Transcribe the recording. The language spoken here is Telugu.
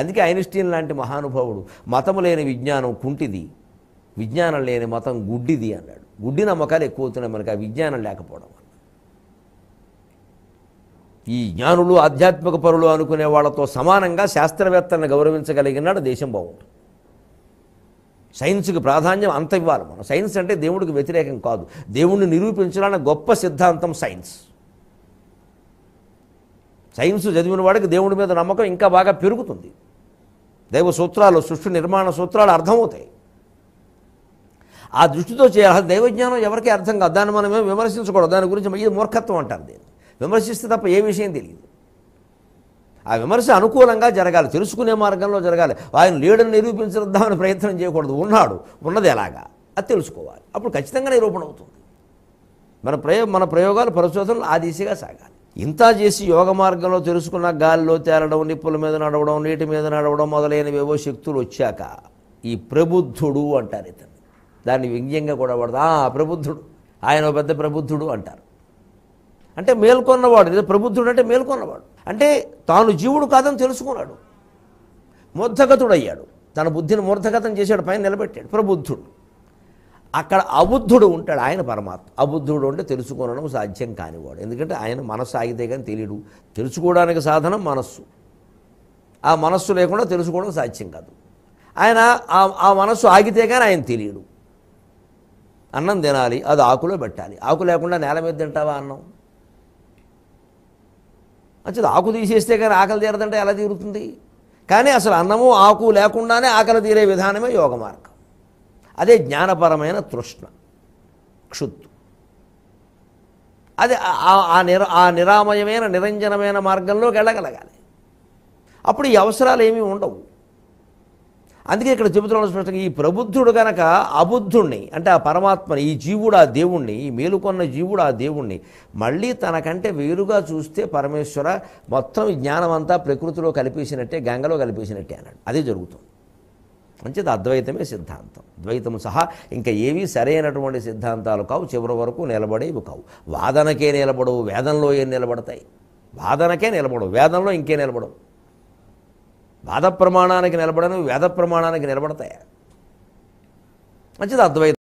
అందుకే ఐన్స్టీన్ లాంటి మహానుభావుడు మతము లేని విజ్ఞానం కుంటిది విజ్ఞానం లేని మతం గుడ్డిది అన్నాడు గుడ్డి నమ్మకాలు ఎక్కువ అవుతున్నాయి మనకి ఆ విజ్ఞానం లేకపోవడం వల్ల ఈ జ్ఞానులు ఆధ్యాత్మిక పరులు అనుకునే వాళ్ళతో సమానంగా శాస్త్రవేత్తలను గౌరవించగలిగినాడు దేశం బాగుంటుంది సైన్స్కి ప్రాధాన్యం అంత ఇవ్వాలి మనం సైన్స్ అంటే దేవుడికి వ్యతిరేకం కాదు దేవుణ్ణి నిరూపించాలన్న గొప్ప సిద్ధాంతం సైన్స్ సైన్స్ చదివిన వాడికి దేవుడి మీద నమ్మకం ఇంకా బాగా పెరుగుతుంది దైవ సూత్రాలు సృష్టి నిర్మాణ సూత్రాలు అర్థమవుతాయి ఆ దృష్టితో చేయాలి దైవజ్ఞానం ఎవరికి అర్థం కాదు దాన్ని మనమే విమర్శించకూడదు దాని గురించి ఇది మూర్ఖత్వం అంటారు దీన్ని విమర్శిస్తే తప్ప ఏ విషయం తెలియదు ఆ విమర్శ అనుకూలంగా జరగాలి తెలుసుకునే మార్గంలో జరగాలి ఆయన లేడని నిరూపించద్దామని ప్రయత్నం చేయకూడదు ఉన్నాడు ఉన్నది ఎలాగా అది తెలుసుకోవాలి అప్పుడు ఖచ్చితంగా నిరూపణ అవుతుంది మన ప్రయో మన ప్రయోగాలు పరిశోధనలు ఆ దిశగా సాగాలి ఇంత చేసి యోగ మార్గంలో తెలుసుకున్న గాలిలో తేలడం నిప్పుల మీద నడవడం నీటి మీద నడవడం మొదలైనవేవో శక్తులు వచ్చాక ఈ ప్రబుద్ధుడు అంటారు ఇతను దాన్ని వ్యంగ్యంగా కూడా వాడదు ఆ ప్రబుద్ధుడు ఆయన పెద్ద ప్రబుద్ధుడు అంటారు అంటే మేల్కొన్నవాడు ఇది ప్రబుద్ధుడు అంటే మేల్కొన్నవాడు అంటే తాను జీవుడు కాదని తెలుసుకున్నాడు మూర్ధగతుడయ్యాడు తన బుద్ధిని మూర్ధగతం చేశాడు పైన నిలబెట్టాడు ప్రబుద్ధుడు అక్కడ అబుద్ధుడు ఉంటాడు ఆయన పరమాత్మ అబుద్ధుడు ఉంటే తెలుసుకోవడం సాధ్యం కానివాడు ఎందుకంటే ఆయన మనస్సు ఆగితే కానీ తెలియడు తెలుసుకోవడానికి సాధనం మనస్సు ఆ మనస్సు లేకుండా తెలుసుకోవడం సాధ్యం కాదు ఆయన ఆ మనస్సు ఆగితే కానీ ఆయన తెలియడు అన్నం తినాలి అది ఆకులో పెట్టాలి ఆకు లేకుండా నేల మీద తింటావా అన్నం అచ్చేది ఆకు తీసేస్తే కానీ ఆకలి తీరదంటే ఎలా తీరుతుంది కానీ అసలు అన్నము ఆకు లేకుండానే ఆకలి తీరే విధానమే యోగ మార్గం అదే జ్ఞానపరమైన తృష్ణ క్షుత్తు అది ఆ నిర ఆ నిరామయమైన నిరంజనమైన మార్గంలోకి వెళ్ళగలగాలి అప్పుడు ఈ అవసరాలు ఏమీ ఉండవు అందుకే ఇక్కడ చెబుతున్న స్పష్టంగా ఈ ప్రబుద్ధుడు కనుక అబుద్ధుణ్ణి అంటే ఆ పరమాత్మని ఈ జీవుడు ఆ దేవుణ్ణి ఈ మేలుకొన్న జీవుడు ఆ దేవుణ్ణి మళ్ళీ తనకంటే వేరుగా చూస్తే పరమేశ్వర మొత్తం జ్ఞానం అంతా ప్రకృతిలో కలిపేసినట్టే గంగలో కలిపేసినట్టే అన్నాడు అదే జరుగుతుంది మంచిది అద్వైతమే సిద్ధాంతం ద్వైతము సహా ఇంకా ఏవి సరైనటువంటి సిద్ధాంతాలు కావు చివరి వరకు నిలబడేవి కావు వాదనకే నిలబడవు వేదంలో ఏం నిలబడతాయి వాదనకే నిలబడవు వేదంలో ఇంకే నిలబడవు వాద ప్రమాణానికి నిలబడను వేద ప్రమాణానికి నిలబడతాయి మంచిది అద్వైతం